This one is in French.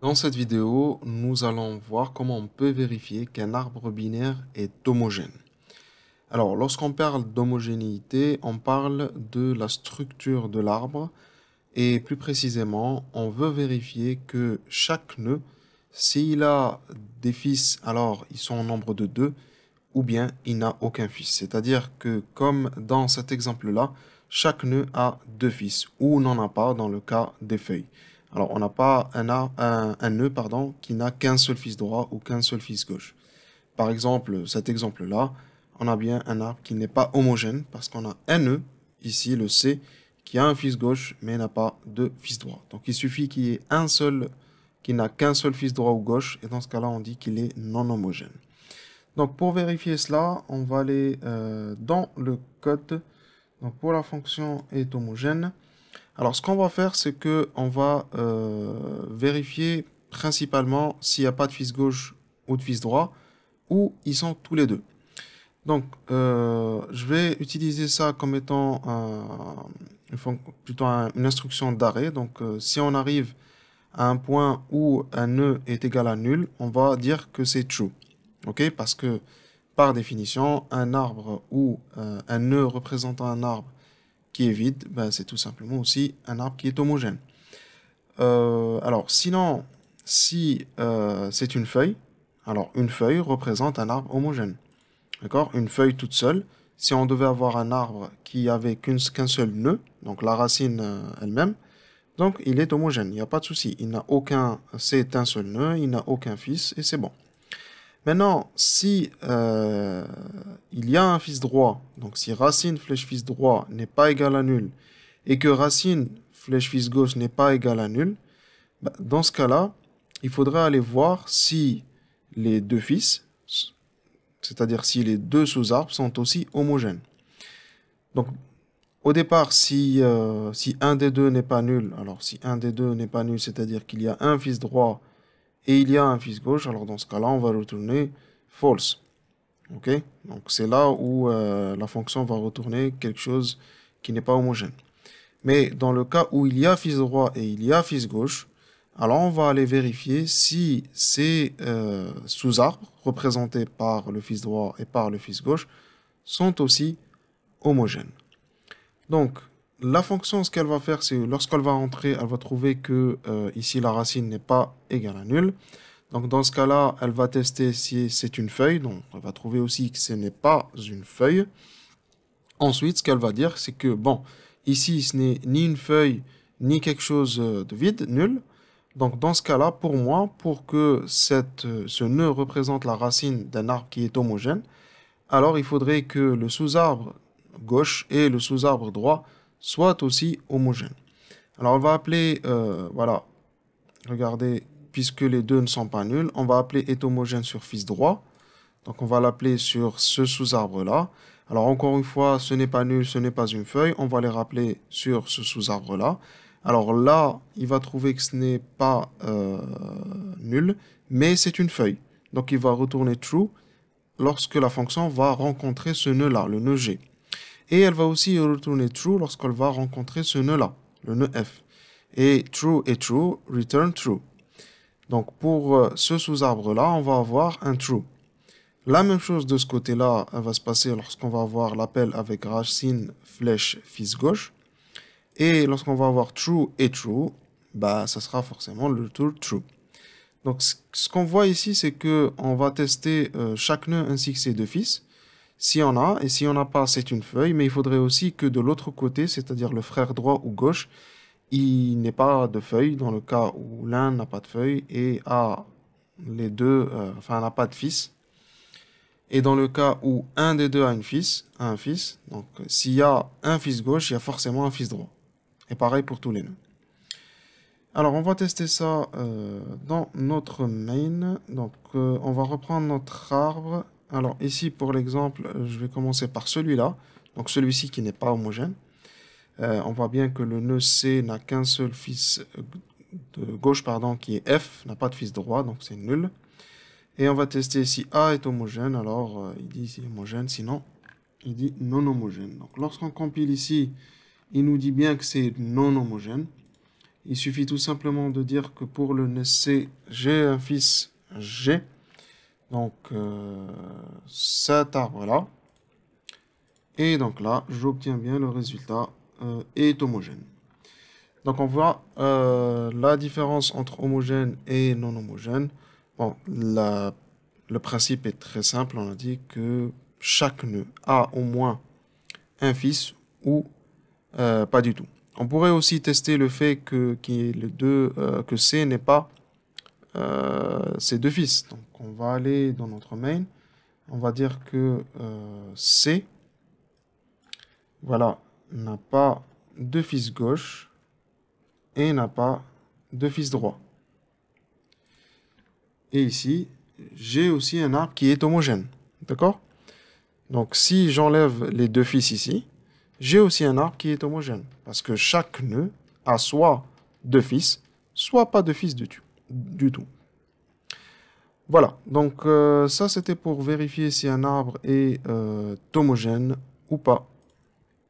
Dans cette vidéo, nous allons voir comment on peut vérifier qu'un arbre binaire est homogène. Alors, lorsqu'on parle d'homogénéité, on parle de la structure de l'arbre et plus précisément, on veut vérifier que chaque nœud, s'il a des fils, alors ils sont au nombre de deux, ou bien il n'a aucun fils. C'est-à-dire que comme dans cet exemple-là, chaque nœud a deux fils ou n'en a pas dans le cas des feuilles. Alors, on n'a pas un, nœud pardon, qui n'a qu'un seul fils droit ou qu'un seul fils gauche. Par exemple, cet exemple-là, on a bien un arbre qui n'est pas homogène parce qu'on a un nœud, ici le C, qui a un fils gauche mais n'a pas de fils droit. Donc, il suffit qu'il y ait un seul qui n'a qu'un seul fils droit ou gauche et dans ce cas-là, on dit qu'il est non homogène. Donc, pour vérifier cela, on va aller euh, dans le code. Donc, pour la fonction est homogène, alors, ce qu'on va faire, c'est que on va euh, vérifier principalement s'il n'y a pas de fils gauche ou de fils droit, ou ils sont tous les deux. Donc, euh, je vais utiliser ça comme étant plutôt une instruction d'arrêt. Donc, euh, si on arrive à un point où un nœud est égal à nul, on va dire que c'est true. OK Parce que, par définition, un arbre ou un nœud représentant un arbre qui est vide, ben, c'est tout simplement aussi un arbre qui est homogène. Euh, alors sinon, si euh, c'est une feuille, alors une feuille représente un arbre homogène. D'accord Une feuille toute seule. Si on devait avoir un arbre qui avait qu'un seul nœud, donc la racine euh, elle-même, donc il est homogène, il n'y a pas de souci. Il n'a aucun, c'est un seul nœud, il n'a aucun fils et c'est bon. Maintenant, si euh, il y a un fils droit, donc si racine flèche fils droit n'est pas égal à nul, et que racine flèche fils gauche n'est pas égal à nul, bah, dans ce cas-là, il faudrait aller voir si les deux fils, c'est-à-dire si les deux sous-arbres sont aussi homogènes. Donc, au départ, si, euh, si un des deux n'est pas nul, alors si un des deux n'est pas nul, c'est-à-dire qu'il y a un fils droit et il y a un fils gauche, alors dans ce cas-là, on va retourner false. ok Donc c'est là où euh, la fonction va retourner quelque chose qui n'est pas homogène. Mais dans le cas où il y a fils droit et il y a fils gauche, alors on va aller vérifier si ces euh, sous-arbres représentés par le fils droit et par le fils gauche sont aussi homogènes. Donc la fonction, ce qu'elle va faire, c'est lorsqu'elle va entrer, elle va trouver que euh, ici la racine n'est pas égale à nulle. Donc dans ce cas-là, elle va tester si c'est une feuille. Donc elle va trouver aussi que ce n'est pas une feuille. Ensuite, ce qu'elle va dire, c'est que bon, ici ce n'est ni une feuille ni quelque chose euh, de vide, nul. Donc dans ce cas-là, pour moi, pour que euh, ce nœud représente la racine d'un arbre qui est homogène, alors il faudrait que le sous-arbre gauche et le sous-arbre droit soit aussi homogène. Alors on va appeler, euh, voilà, regardez, puisque les deux ne sont pas nuls, on va appeler est homogène sur fils droit. Donc on va l'appeler sur ce sous-arbre-là. Alors encore une fois, ce n'est pas nul, ce n'est pas une feuille. On va les rappeler sur ce sous-arbre-là. Alors là, il va trouver que ce n'est pas euh, nul, mais c'est une feuille. Donc il va retourner true lorsque la fonction va rencontrer ce nœud-là, le nœud G et elle va aussi retourner true lorsqu'elle va rencontrer ce nœud-là, le nœud F. Et true et true, return true. Donc pour euh, ce sous-arbre-là, on va avoir un true. La même chose de ce côté-là, elle va se passer lorsqu'on va avoir l'appel avec racine, flèche, fils gauche. Et lorsqu'on va avoir true et true, bah, ça sera forcément le tour true. Donc ce qu'on voit ici, c'est que on va tester euh, chaque nœud ainsi que ses deux fils. Si on a, et si on n'a pas, c'est une feuille, mais il faudrait aussi que de l'autre côté, c'est-à-dire le frère droit ou gauche, il n'ait pas de feuille, dans le cas où l'un n'a pas de feuille et a les deux, euh, enfin n'a pas de fils. Et dans le cas où un des deux a une fils, un fils, donc euh, s'il y a un fils gauche, il y a forcément un fils droit. Et pareil pour tous les nœuds. Alors on va tester ça euh, dans notre main. Donc on va reprendre notre arbre alors ici, pour l'exemple, euh, je vais commencer par celui-là. Donc celui-ci qui n'est pas homogène. Euh, on voit bien que le nœud C n'a qu'un seul fils euh, de gauche, pardon, qui est F, n'a pas de fils droit, donc c'est nul. Et on va tester si A est homogène. Alors, il dit c'est homogène, sinon, il dit non homogène. Donc lorsqu'on compile ici, il nous dit bien que c'est non homogène. Il suffit tout simplement de dire que pour le nœud C, j'ai un fils G donc euh, cet arbre-là. Et donc là, j'obtiens bien le résultat euh, est homogène. Donc on voit euh, la différence entre homogène et non homogène. Bon, la, le principe est très simple. On a dit que chaque nœud a au moins un fils ou pas du tout. On pourrait aussi tester le fait que, que C n'est pas euh, ses deux fils. Donc on va aller dans notre main, on va dire que euh, C, voilà, n'a pas deux fils gauche et n'a pas deux fils droit. Et ici, j'ai aussi un arbre qui est homogène. D'accord Donc si j'enlève les deux fils ici, j'ai aussi un arbre qui est homogène. Parce que chaque nœud a soit deux fils, soit pas de fils du tube du tout. Voilà, donc euh, ça c'était pour vérifier si un arbre est euh, homogène ou pas.